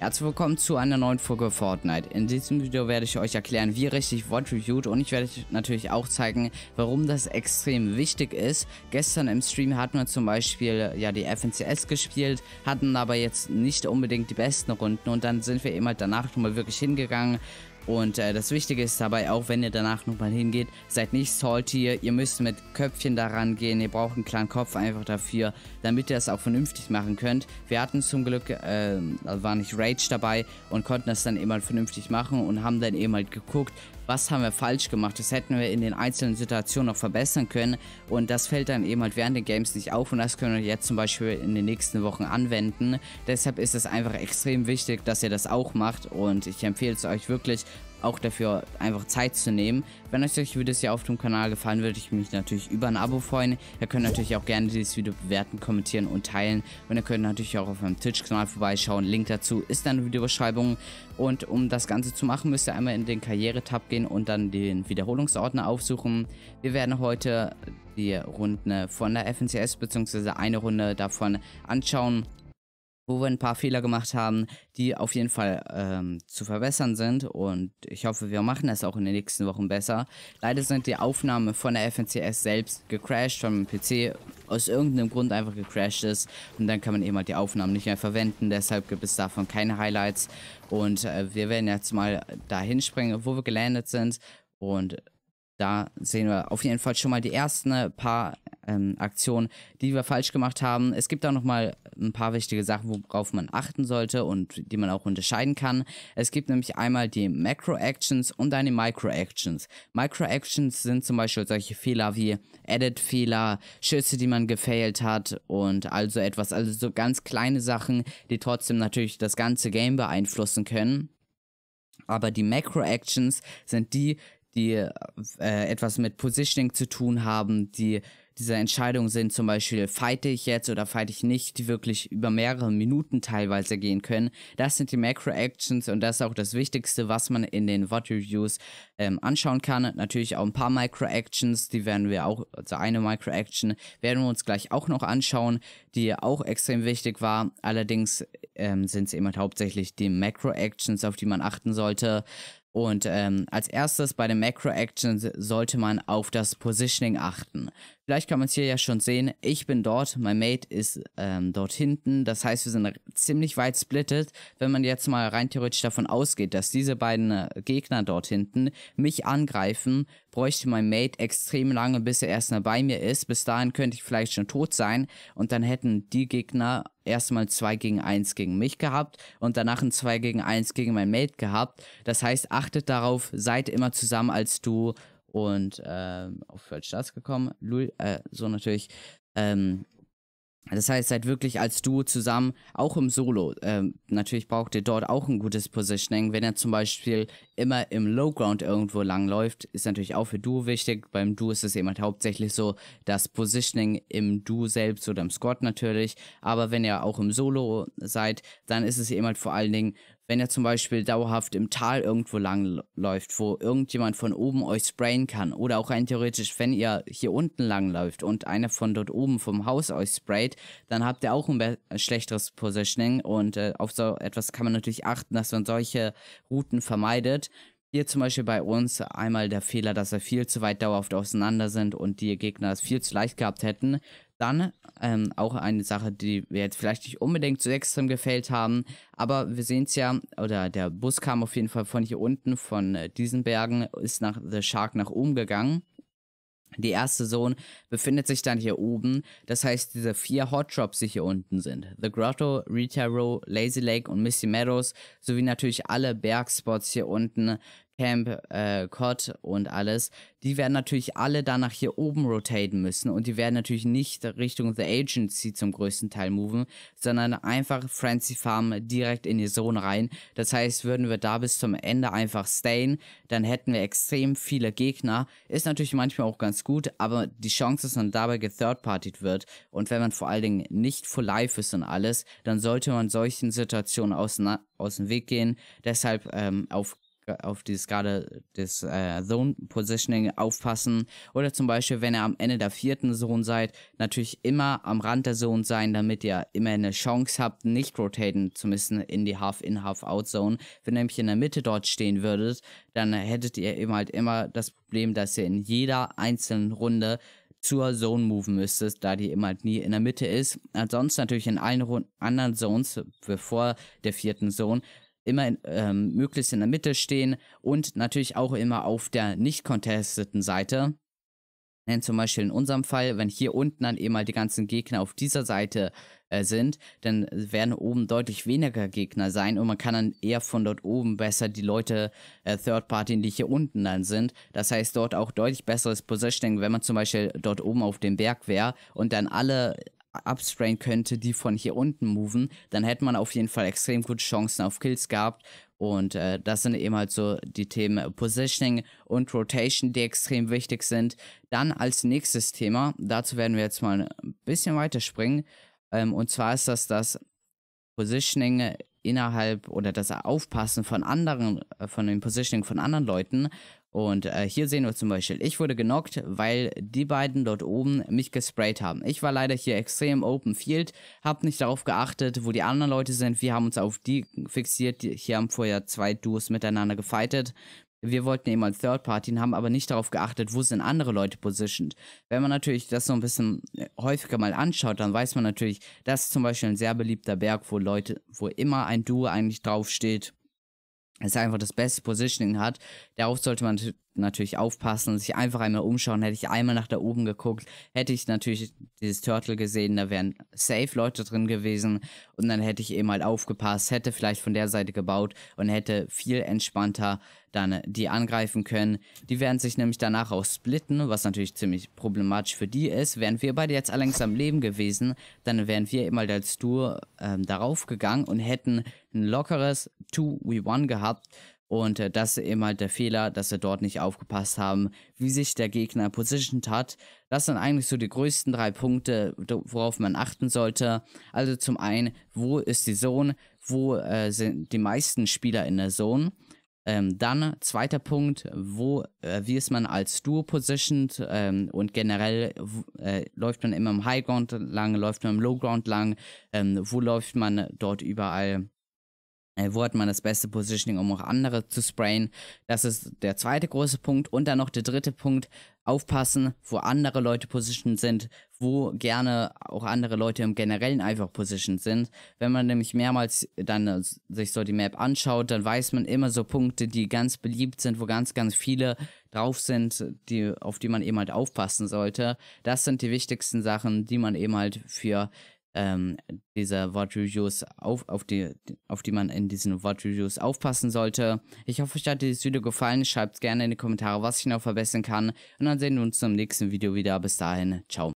Herzlich willkommen zu einer neuen Folge Fortnite. In diesem Video werde ich euch erklären, wie richtig Wort reviewt und ich werde euch natürlich auch zeigen, warum das extrem wichtig ist. Gestern im Stream hatten wir zum Beispiel ja die FNCS gespielt, hatten aber jetzt nicht unbedingt die besten Runden und dann sind wir eben halt danach nochmal wirklich hingegangen, und äh, das Wichtige ist dabei, auch wenn ihr danach nochmal hingeht, seid nicht salty, ihr müsst mit Köpfchen daran gehen, ihr braucht einen klaren Kopf einfach dafür, damit ihr es auch vernünftig machen könnt. Wir hatten zum Glück, äh, also war nicht Rage dabei und konnten das dann eben halt vernünftig machen und haben dann eben halt geguckt, was haben wir falsch gemacht, das hätten wir in den einzelnen Situationen noch verbessern können und das fällt dann eben halt während den Games nicht auf und das können wir jetzt zum Beispiel in den nächsten Wochen anwenden. Deshalb ist es einfach extrem wichtig, dass ihr das auch macht und ich empfehle es euch wirklich, auch dafür einfach Zeit zu nehmen. Wenn euch solche Videos hier auf dem Kanal gefallen, würde ich mich natürlich über ein Abo freuen. Ihr könnt natürlich auch gerne dieses Video bewerten, kommentieren und teilen. Und ihr könnt natürlich auch auf meinem Twitch-Kanal vorbeischauen. Link dazu ist dann in der Videobeschreibung. Und um das Ganze zu machen, müsst ihr einmal in den Karriere-Tab gehen und dann den Wiederholungsordner aufsuchen. Wir werden heute die Runde von der FNCS bzw. eine Runde davon anschauen wo wir ein paar Fehler gemacht haben, die auf jeden Fall ähm, zu verbessern sind. Und ich hoffe, wir machen das auch in den nächsten Wochen besser. Leider sind die Aufnahmen von der FNCS selbst gecrashed, vom PC aus irgendeinem Grund einfach gecrashed ist. Und dann kann man eben halt die Aufnahmen nicht mehr verwenden. Deshalb gibt es davon keine Highlights. Und äh, wir werden jetzt mal dahin springen, wo wir gelandet sind. Und da sehen wir auf jeden Fall schon mal die ersten äh, paar ähm, Aktionen, die wir falsch gemacht haben. Es gibt da noch mal ein paar wichtige Sachen, worauf man achten sollte und die man auch unterscheiden kann. Es gibt nämlich einmal die Macro-Actions und eine Micro-Actions. Micro-Actions sind zum Beispiel solche Fehler wie Edit-Fehler, Schüsse, die man gefailt hat und also etwas. Also so ganz kleine Sachen, die trotzdem natürlich das ganze Game beeinflussen können. Aber die Macro-Actions sind die, die äh, äh, etwas mit Positioning zu tun haben, die diese Entscheidung sind, zum Beispiel fighte ich jetzt oder fighte ich nicht, die wirklich über mehrere Minuten teilweise gehen können. Das sind die Macro-Actions und das ist auch das Wichtigste, was man in den What-Reviews ähm, anschauen kann. Natürlich auch ein paar Micro-Actions, die werden wir auch, also eine Micro-Action werden wir uns gleich auch noch anschauen, die auch extrem wichtig war. Allerdings ähm, sind es eben halt hauptsächlich die Macro-Actions, auf die man achten sollte. Und ähm, als erstes bei den Macro-Actions sollte man auf das Positioning achten. Vielleicht kann man es hier ja schon sehen. Ich bin dort, mein Mate ist ähm, dort hinten. Das heißt, wir sind ziemlich weit splittet. Wenn man jetzt mal rein theoretisch davon ausgeht, dass diese beiden äh, Gegner dort hinten mich angreifen, bräuchte mein Mate extrem lange, bis er erstmal bei mir ist. Bis dahin könnte ich vielleicht schon tot sein. Und dann hätten die Gegner erstmal 2 gegen 1 gegen mich gehabt und danach ein 2 gegen 1 gegen mein Mate gehabt. Das heißt, achtet darauf, seid immer zusammen als du und äh, auf World Stars gekommen, Louis, äh, so natürlich. Ähm, das heißt, seid halt wirklich als Duo zusammen, auch im Solo. Ähm, natürlich braucht ihr dort auch ein gutes Positioning. Wenn er zum Beispiel immer im Lowground irgendwo langläuft, ist natürlich auch für Duo wichtig. Beim Duo ist es eben halt hauptsächlich so, das Positioning im Duo selbst oder im Squad natürlich. Aber wenn ihr auch im Solo seid, dann ist es eben halt vor allen Dingen, wenn ihr zum Beispiel dauerhaft im Tal irgendwo langläuft, wo irgendjemand von oben euch sprayen kann, oder auch rein theoretisch, wenn ihr hier unten langläuft und einer von dort oben vom Haus euch sprayt, dann habt ihr auch ein schlechteres Positioning und äh, auf so etwas kann man natürlich achten, dass man solche Routen vermeidet. Hier zum Beispiel bei uns einmal der Fehler, dass wir viel zu weit dauerhaft auseinander sind und die Gegner es viel zu leicht gehabt hätten. Dann ähm, auch eine Sache, die wir jetzt vielleicht nicht unbedingt so extrem gefällt haben, aber wir sehen es ja, oder der Bus kam auf jeden Fall von hier unten, von äh, diesen Bergen, ist nach The Shark nach oben gegangen. Die erste Zone befindet sich dann hier oben, das heißt diese vier Hot Drops, die hier unten sind. The Grotto, Retail Row, Lazy Lake und Misty Meadows, sowie natürlich alle Bergspots hier unten, Camp, äh, Cod und alles, die werden natürlich alle dann nach hier oben rotaten müssen und die werden natürlich nicht Richtung The Agency zum größten Teil moven, sondern einfach Frenzy Farm direkt in die Zone rein. Das heißt, würden wir da bis zum Ende einfach stayen, dann hätten wir extrem viele Gegner. Ist natürlich manchmal auch ganz gut, aber die Chance, dass man dabei gethird-partied wird und wenn man vor allen Dingen nicht full life ist und alles, dann sollte man solchen Situationen aus, aus dem Weg gehen. Deshalb ähm, auf äh, auf die Skala des äh, Zone Positioning aufpassen. Oder zum Beispiel, wenn ihr am Ende der vierten Zone seid, natürlich immer am Rand der Zone sein, damit ihr immer eine Chance habt, nicht rotaten zu müssen in die Half-In, Half-Out-Zone. Wenn ihr nämlich in der Mitte dort stehen würdet, dann hättet ihr eben halt immer das Problem, dass ihr in jeder einzelnen Runde zur Zone moven müsstest, da die immer halt nie in der Mitte ist. Ansonsten natürlich in allen Runden, anderen Zones, bevor der vierten Zone, immer in, ähm, möglichst in der Mitte stehen und natürlich auch immer auf der nicht contesteten Seite. Denn zum Beispiel in unserem Fall, wenn hier unten dann eben mal die ganzen Gegner auf dieser Seite äh, sind, dann werden oben deutlich weniger Gegner sein und man kann dann eher von dort oben besser die Leute äh, Third Party, die hier unten dann sind. Das heißt dort auch deutlich besseres Positioning, wenn man zum Beispiel dort oben auf dem Berg wäre und dann alle Upstrain könnte, die von hier unten moven, dann hätte man auf jeden Fall extrem gute Chancen auf Kills gehabt. Und äh, das sind eben halt so die Themen Positioning und Rotation, die extrem wichtig sind. Dann als nächstes Thema, dazu werden wir jetzt mal ein bisschen weiter springen. Ähm, und zwar ist das das Positioning innerhalb oder das Aufpassen von anderen, äh, von dem Positioning von anderen Leuten. Und äh, hier sehen wir zum Beispiel, ich wurde genockt, weil die beiden dort oben mich gesprayt haben. Ich war leider hier extrem open field, habe nicht darauf geachtet, wo die anderen Leute sind. Wir haben uns auf die fixiert. Hier haben vorher zwei Duos miteinander gefightet. Wir wollten eben als Third Party, haben aber nicht darauf geachtet, wo sind andere Leute positioned. Wenn man natürlich das so ein bisschen äh, häufiger mal anschaut, dann weiß man natürlich, das ist zum Beispiel ein sehr beliebter Berg, wo Leute, wo immer ein Duo eigentlich draufsteht es er einfach das beste Positioning hat. Darauf sollte man natürlich aufpassen und sich einfach einmal umschauen. Hätte ich einmal nach da oben geguckt, hätte ich natürlich dieses Turtle gesehen, da wären safe Leute drin gewesen und dann hätte ich eben halt aufgepasst, hätte vielleicht von der Seite gebaut und hätte viel entspannter dann äh, die angreifen können. Die werden sich nämlich danach auch splitten, was natürlich ziemlich problematisch für die ist. Wären wir beide jetzt allerdings am Leben gewesen, dann wären wir immer als Duo ähm, darauf gegangen und hätten ein lockeres 2v1 gehabt. Und äh, das ist eben halt der Fehler, dass wir dort nicht aufgepasst haben, wie sich der Gegner positioned hat. Das sind eigentlich so die größten drei Punkte, worauf man achten sollte. Also zum einen, wo ist die Zone? Wo äh, sind die meisten Spieler in der Zone? Ähm, dann zweiter Punkt, wo, äh, wie ist man als Duo positioned ähm, und generell äh, läuft man immer im High Ground lang, läuft man im Low Ground lang, ähm, wo läuft man dort überall äh, wo hat man das beste Positioning, um auch andere zu sprayen? Das ist der zweite große Punkt. Und dann noch der dritte Punkt, aufpassen, wo andere Leute positioned sind, wo gerne auch andere Leute im Generellen einfach positioned sind. Wenn man nämlich mehrmals dann äh, sich so die Map anschaut, dann weiß man immer so Punkte, die ganz beliebt sind, wo ganz, ganz viele drauf sind, die, auf die man eben halt aufpassen sollte. Das sind die wichtigsten Sachen, die man eben halt für ähm, dieser Wortreviews auf, auf die, auf die man in diesen Wortreviews aufpassen sollte. Ich hoffe, euch hat dieses Video gefallen. Schreibt gerne in die Kommentare, was ich noch verbessern kann. Und dann sehen wir uns zum nächsten Video wieder. Bis dahin, ciao.